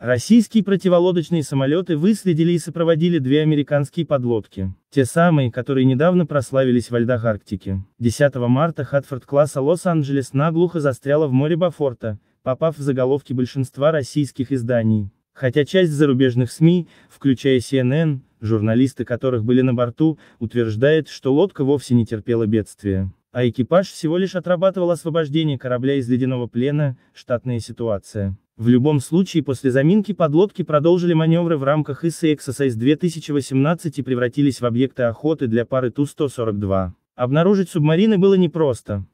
Российские противолодочные самолеты выследили и сопроводили две американские подлодки, те самые, которые недавно прославились во льдах Арктики. 10 марта Хатфорд-класса Лос-Анджелес наглухо застряла в море Бафорта, попав в заголовки большинства российских изданий. Хотя часть зарубежных СМИ, включая CNN, журналисты которых были на борту, утверждает, что лодка вовсе не терпела бедствия а экипаж всего лишь отрабатывал освобождение корабля из ледяного плена, штатная ситуация. В любом случае после заминки подлодки продолжили маневры в рамках ISA Exercise 2018 и превратились в объекты охоты для пары Ту-142. Обнаружить субмарины было непросто.